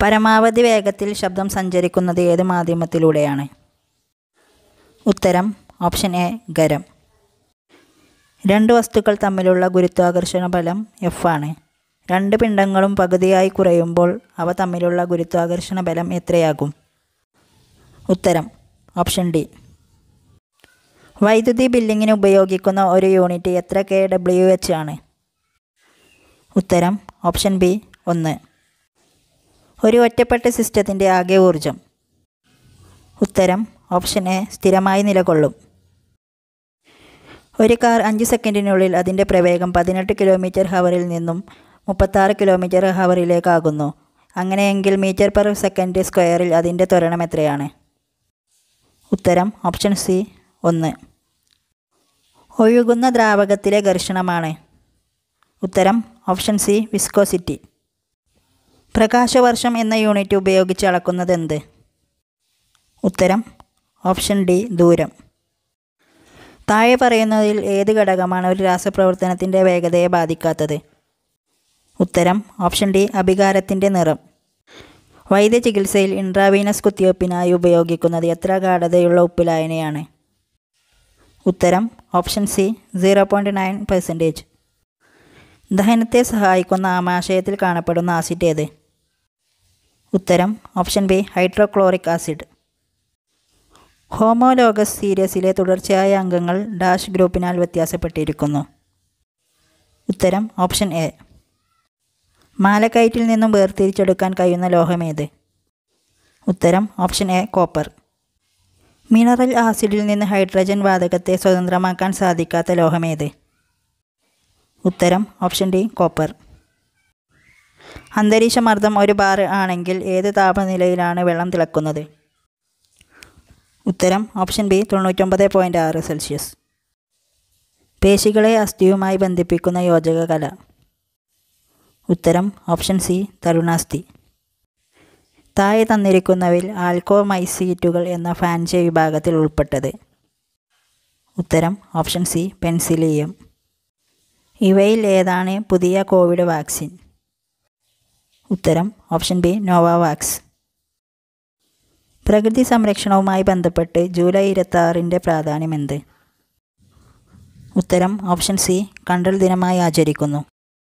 പരമാവധി വേഗത്തിൽ ശബ്ദം സഞ്ചരിക്കുന്നത് ഏത് മാധ്യമത്തിലൂടെയാണ് ഉത്തരം ഓപ്ഷൻ എ ഖരം രണ്ട് വസ്തുക്കൾ തമ്മിലുള്ള ഗുരുത്വാകർഷണ ഫലം എഫ് ആണ് രണ്ട് പിണ്ഡങ്ങളും പകുതിയായി കുറയുമ്പോൾ അവ തമ്മിലുള്ള ഗുരുത്വാകർഷണ ഫലം എത്രയാകും ഉത്തരം ഓപ്ഷൻ ഡി വൈദ്യുതി ബില്ലിങ്ങിന് ഉപയോഗിക്കുന്ന ഒരു യൂണിറ്റ് എത്ര കെ ഡബ്ല്യു എച്ച് ആണ് ഉത്തരം ഓപ്ഷൻ ബി ഒന്ന് ഒരു ഒറ്റപ്പെട്ട സിസ്റ്റത്തിൻ്റെ ആകെ ഊർജം ഉത്തരം ഓപ്ഷൻ എ സ്ഥിരമായി നിലകൊള്ളും ഒരു കാർ അഞ്ച് സെക്കൻഡിനുള്ളിൽ അതിൻ്റെ പ്രവേഗം പതിനെട്ട് കിലോമീറ്റർ ഹവറിൽ നിന്നും മുപ്പത്താറ് കിലോമീറ്റർ ഹവറിലേക്കാകുന്നു അങ്ങനെയെങ്കിൽ മീറ്റർ പെർ സെക്കൻഡ് സ്ക്വയറിൽ അതിൻ്റെ ത്വരണം എത്രയാണ് ഉത്തരം ഓപ്ഷൻ സി ഒന്ന് ഒഴുകുന്ന ദ്രാവകത്തിലെ ഘർഷണമാണ് ഉത്തരം ഓപ്ഷൻ സി വിസ്കോസിറ്റി പ്രകാശവർഷം എന്ന യൂണിറ്റ് ഉപയോഗിച്ച് അളക്കുന്നത് എന്ത് ഉത്തരം ഓപ്ഷൻ ഡി ദൂരം താഴെ പറയുന്നതിൽ ഏത് ഘടകമാണ് ഒരു രാസപ്രവർത്തനത്തിൻ്റെ വേഗതയെ ബാധിക്കാത്തത് ഉത്തരം ഓപ്ഷൻ ഡി അഭികാരത്തിൻ്റെ നിറം വൈദ്യ ചികിത്സയിൽ ഇൻട്രാവീനസ് കുത്തിവയ്പ്പിനായി ഉപയോഗിക്കുന്നത് എത്ര ഗാഠതയുള്ള ഉപ്പിലായനയാണ് ഉത്തരം option C zero point nine percentage ദഹനത്തെ സഹായിക്കുന്ന ആമാശയത്തിൽ കാണപ്പെടുന്ന ആസിഡ് ഏത് ഉത്തരം option B hydrochloric acid homologous സീരീസിലെ തുടർച്ചയായ അംഗങ്ങൾ ഡാഷ് ഗ്രൂപ്പിനാൽ വ്യത്യാസപ്പെട്ടിരിക്കുന്നു ഉത്തരം ഓപ്ഷൻ എ മാലക്കയറ്റിൽ നിന്നും വേർതിരിച്ചെടുക്കാൻ കഴിയുന്ന ലോഹമേത് ഉത്തരം ഓപ്ഷൻ എ കോപ്പർ മിനറൽ ആസിഡിൽ നിന്ന് ഹൈഡ്രജൻ വാതകത്തെ സ്വതന്ത്രമാക്കാൻ സാധിക്കാത്ത ലോഹമേത് ഉത്തരം ഓപ്ഷൻ ഡി കോപ്പർ അന്തരീക്ഷമർദ്ദം ഒരു ബാർ ആണെങ്കിൽ ഏത് താപനിലയിലാണ് വെള്ളം തിളക്കുന്നത് ഉത്തരം ഓപ്ഷൻ ബി തൊണ്ണൂറ്റൊമ്പത് പോയിൻറ്റ് ആറ് സെൽഷ്യസ് പേശികളെ അസ്ഥിയുമായി ബന്ധിപ്പിക്കുന്ന യോജക കല ഉത്തരം ഓപ്ഷൻ സി തരുണാസ്ഥി താഴെ തന്നിരിക്കുന്നവയിൽ ആൽക്കോമൈസീറ്റുകൾ എന്ന ഫാൻജെ വിഭാഗത്തിൽ ഉൾപ്പെട്ടത് ഉത്തരം ഓപ്ഷൻ സി പെൻസിലിയം ഇവയിൽ ഏതാണ് പുതിയ കോവിഡ് വാക്സിൻ ഉത്തരം ഓപ്ഷൻ ബി നോവാവാക്സ് പ്രകൃതി സംരക്ഷണവുമായി ബന്ധപ്പെട്ട് ജൂലൈ ഇരുപത്താറിൻ്റെ പ്രാധാന്യം എന്ത് ഉത്തരം ഓപ്ഷൻ സി കണ്ടൽ ദിനമായി ആചരിക്കുന്നു